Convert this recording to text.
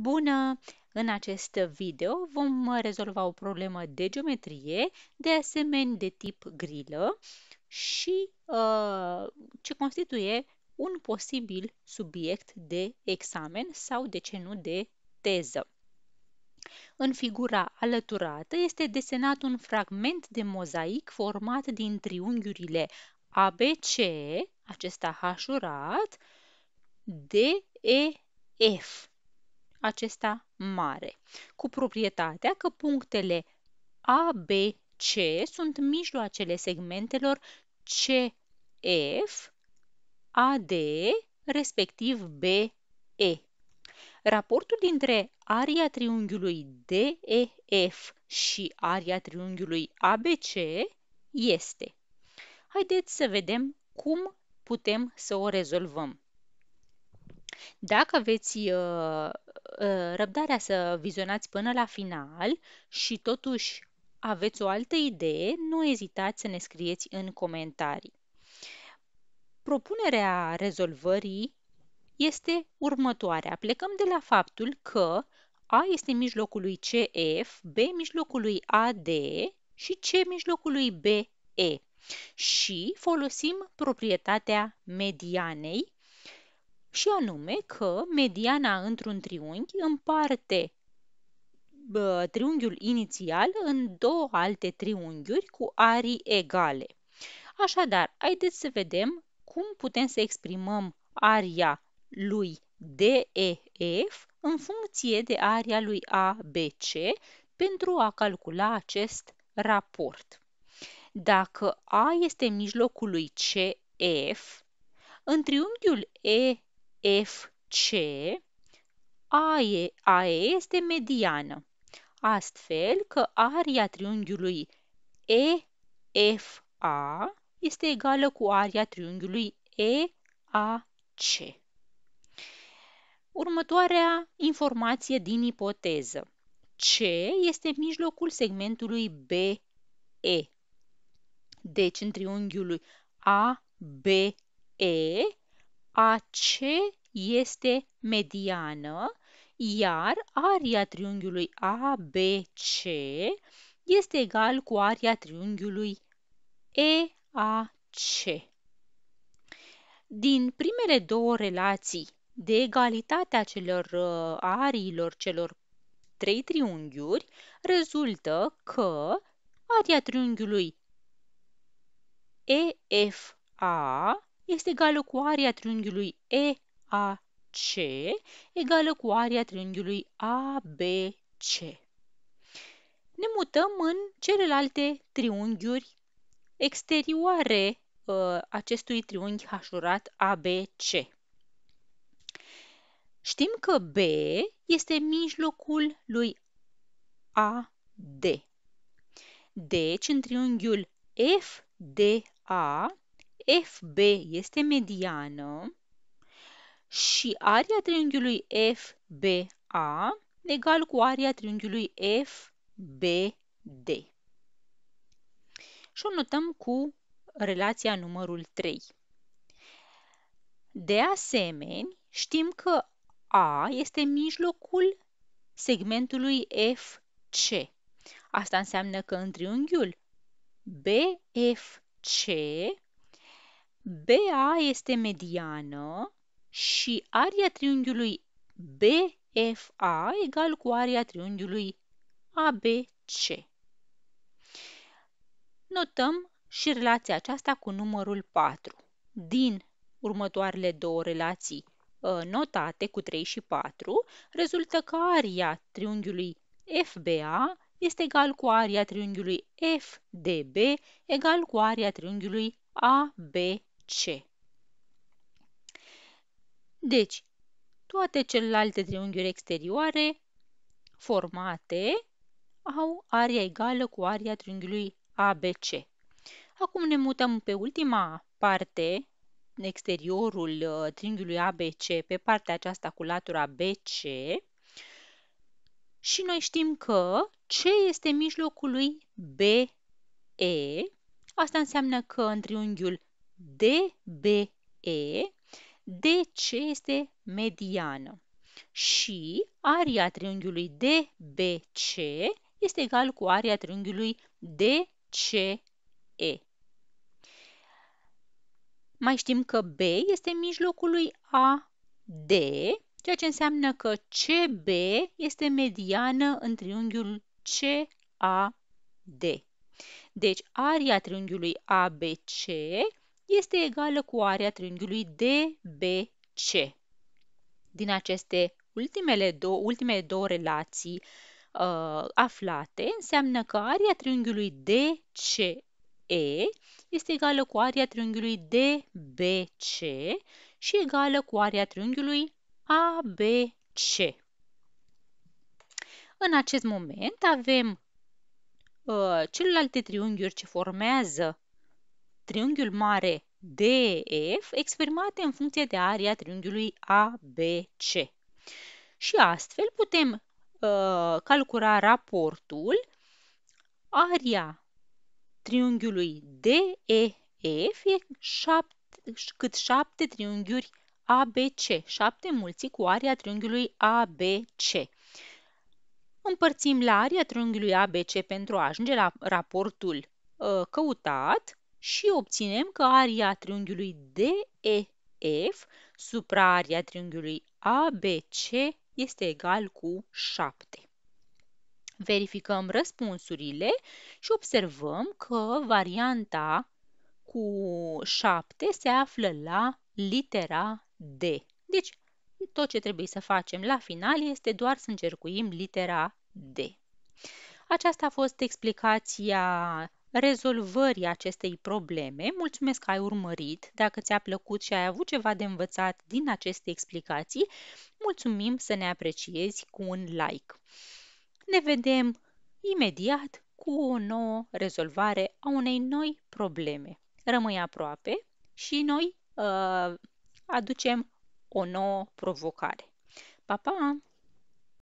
Bună! În acest video vom uh, rezolva o problemă de geometrie, de asemenea de tip grilă și uh, ce constituie un posibil subiect de examen sau, de ce nu, de teză. În figura alăturată este desenat un fragment de mozaic format din triunghiurile ABC, acesta hașurat, DEF acesta mare, cu proprietatea că punctele A, B, C sunt mijloacele segmentelor CF, AD, respectiv BE. Raportul dintre aria triunghiului DEF și aria triunghiului ABC este. Haideți să vedem cum putem să o rezolvăm. Dacă aveți uh, Ă, răbdarea să vizionați până la final și totuși aveți o altă idee, nu ezitați să ne scrieți în comentarii. Propunerea rezolvării este următoarea. Plecăm de la faptul că A este mijlocul lui CF, B mijlocul lui AD și C mijlocul lui BE și folosim proprietatea medianei și anume că mediana într-un triunghi împarte triunghiul inițial în două alte triunghiuri cu arii egale. Așadar, haideți să vedem cum putem să exprimăm aria lui DEF în funcție de aria lui ABC pentru a calcula acest raport. Dacă A este mijlocul lui CF, în triunghiul E FC, A, e, AE este mediană, astfel că aria triunghiului EFA este egală cu aria triunghiului EAC. Următoarea informație din ipoteză. C este mijlocul segmentului BE. Deci, în triunghiul ABE AC este mediană, iar aria triunghiului ABC este egal cu aria triunghiului EAC. Din primele două relații de egalitatea celor uh, ariilor celor trei triunghiuri, rezultă că aria triunghiului EFA este egală cu area triunghiului EAC egală cu area triunghiului ABC. Ne mutăm în celelalte triunghiuri exterioare uh, acestui triunghi hașurat ABC. Știm că B este mijlocul lui AD. Deci, în triunghiul FDA FB este mediană și area triunghiului FBA egal cu area triunghiului FBD. Și o notăm cu relația numărul 3. De asemenea, știm că A este mijlocul segmentului FC. Asta înseamnă că în triunghiul BFC BA este mediană și aria triunghiului BFA egal cu aria triunghiului ABC. Notăm și relația aceasta cu numărul 4. Din următoarele două relații ă, notate cu 3 și 4, rezultă că aria triunghiului FBA este egal cu aria triunghiului FDB egal cu aria triunghiului ABC ce. Deci, toate celelalte triunghiuri exterioare formate au aria egală cu aria triunghiului ABC. Acum ne mutăm pe ultima parte, exteriorul uh, triunghiului ABC, pe partea aceasta cu latura BC și noi știm că C este mijlocul lui BE. Asta înseamnă că în triunghiul DBE, DC este mediană și aria triunghiului DBC este egal cu aria triunghiului DCE. Mai știm că B este mijlocul lui AD, ceea ce înseamnă că CB este mediană în triunghiul CAD. Deci, aria triunghiului ABC este egală cu area triunghiului DBC. Din aceste ultimele două, ultimele două relații uh, aflate, înseamnă că area triunghiului DCE este egală cu area triunghiului DBC și egală cu area triunghiului ABC. În acest moment avem uh, celelalte triunghiuri ce formează triunghiul mare DEF exprimate în funcție de area triunghiului ABC. Și astfel putem uh, calcula raportul aria triunghiului DEF e șapte, cât 7 triunghiuri ABC, 7 mulți cu area triunghiului ABC. Împărțim la area triunghiului ABC pentru a ajunge la raportul uh, căutat și obținem că aria triunghiului DEF supra aria triunghiului ABC este egal cu 7. Verificăm răspunsurile și observăm că varianta cu 7 se află la litera D. Deci, tot ce trebuie să facem la final este doar să încercuim litera D. Aceasta a fost explicația rezolvării acestei probleme. Mulțumesc că ai urmărit. Dacă ți-a plăcut și ai avut ceva de învățat din aceste explicații, mulțumim să ne apreciezi cu un like. Ne vedem imediat cu o nouă rezolvare a unei noi probleme. Rămâi aproape și noi uh, aducem o nouă provocare. Pa, pa!